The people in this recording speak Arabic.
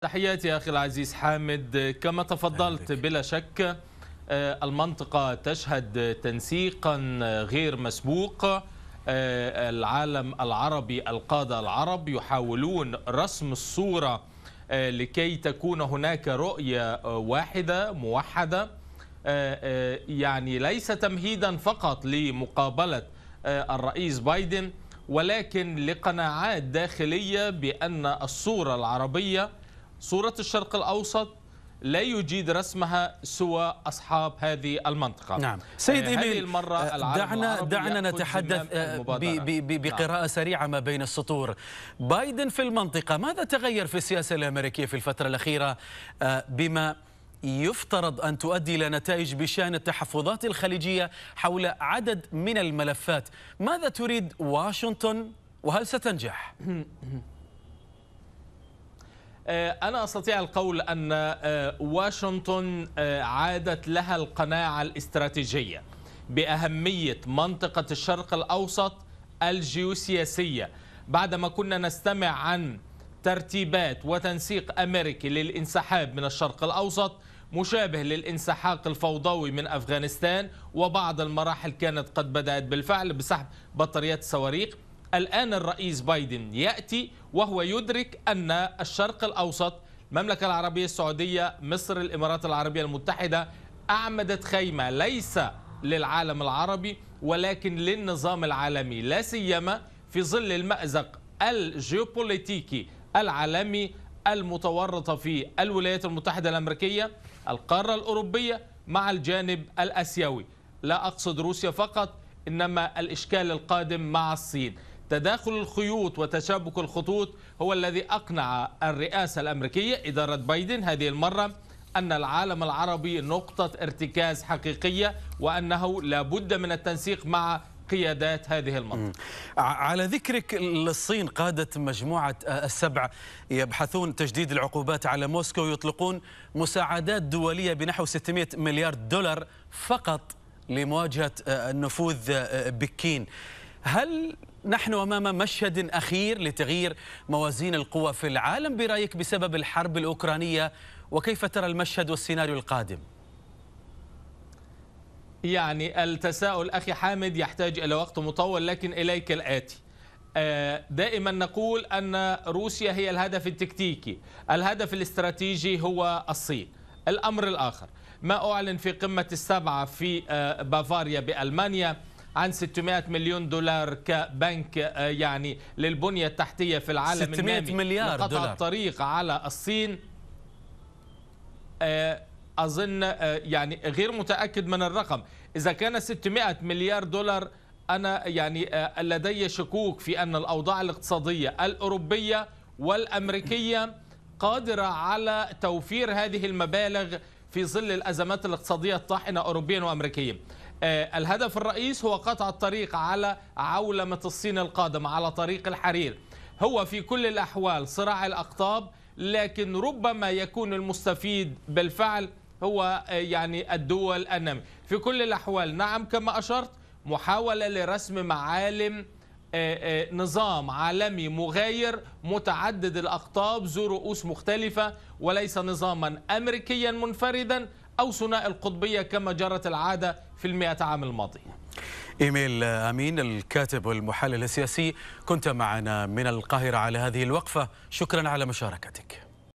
تحياتي أخي العزيز حامد كما تفضلت بلا شك آه، المنطقة تشهد تنسيقا غير مسبوق آه، العالم العربي القادة العرب يحاولون رسم الصورة آه، لكي تكون هناك رؤية واحدة موحدة يعني ليس تمهيدا فقط لمقابلة الرئيس بايدن ولكن لقناعات داخلية بأن الصورة العربية صورة الشرق الأوسط لا يجيد رسمها سوى أصحاب هذه المنطقة نعم سيد يعني إيميل هذه المرة آه، دعنا, دعنا نتحدث آه، نعم. بقراءة نعم. سريعة ما بين السطور بايدن في المنطقة ماذا تغير في السياسة الأمريكية في الفترة الأخيرة بما يفترض أن تؤدي إلى نتائج بشأن التحفظات الخليجية حول عدد من الملفات ماذا تريد واشنطن وهل ستنجح؟ آه، أنا أستطيع القول أن آه، واشنطن آه، عادت لها القناعة الاستراتيجية بأهمية منطقة الشرق الأوسط الجيوسياسية بعدما كنا نستمع عن ترتيبات وتنسيق أمريكي للانسحاب من الشرق الأوسط مشابه للانسحاق الفوضوي من أفغانستان وبعض المراحل كانت قد بدأت بالفعل بسحب بطاريات الصواريخ الآن الرئيس بايدن يأتي وهو يدرك أن الشرق الأوسط المملكة العربية السعودية مصر الإمارات العربية المتحدة أعمدت خيمة ليس للعالم العربي ولكن للنظام العالمي لا سيما في ظل المأزق الجيوبوليتيكي العالمي المتورطة في الولايات المتحدة الأمريكية القارة الأوروبية مع الجانب الأسيوي لا أقصد روسيا فقط إنما الإشكال القادم مع الصين تداخل الخيوط وتشابك الخطوط هو الذي أقنع الرئاسة الأمريكية إدارة بايدن هذه المرة أن العالم العربي نقطة ارتكاز حقيقية وأنه لابد من التنسيق مع قيادات هذه المنطقة على ذكرك للصين قادة مجموعة السبع يبحثون تجديد العقوبات على موسكو ويطلقون مساعدات دولية بنحو 600 مليار دولار فقط لمواجهة نفوذ بكين هل نحن أمام مشهد أخير لتغيير موازين القوى في العالم برأيك بسبب الحرب الأوكرانية وكيف ترى المشهد والسيناريو القادم؟ يعني التساؤل أخي حامد يحتاج إلى وقت مطول لكن إليك الآتي آه، دائما نقول أن روسيا هي الهدف التكتيكي الهدف الاستراتيجي هو الصين الأمر الآخر ما أعلن في قمة السبعة في آه، بافاريا بألمانيا عن 600 مليون دولار كبنك آه، يعني للبنية التحتية في العالم 600 النامي مليار لقطع دولار الطريق على الصين آه، أظن آه، يعني غير متأكد من الرقم إذا كان 600 مليار دولار أنا يعني لدي شكوك في أن الأوضاع الاقتصادية الأوروبية والأمريكية قادرة على توفير هذه المبالغ في ظل الأزمات الاقتصادية الطاحنة أوروبيا وأمريكيا آه، الهدف الرئيس هو قطع الطريق على عولمة الصين القادمة على طريق الحرير هو في كل الأحوال صراع الأقطاب لكن ربما يكون المستفيد بالفعل هو آه، يعني الدول النامية في كل الأحوال نعم كما أشرت محاولة لرسم معالم آه، نظام عالمي مغاير متعدد الأقطاب ذو رؤوس مختلفة وليس نظاما أمريكيا منفردا أو ثنائي القطبية كما جرت العادة في المئة عام الماضية إيميل أمين الكاتب والمحلل السياسي كنت معنا من القاهرة على هذه الوقفة شكرا على مشاركتك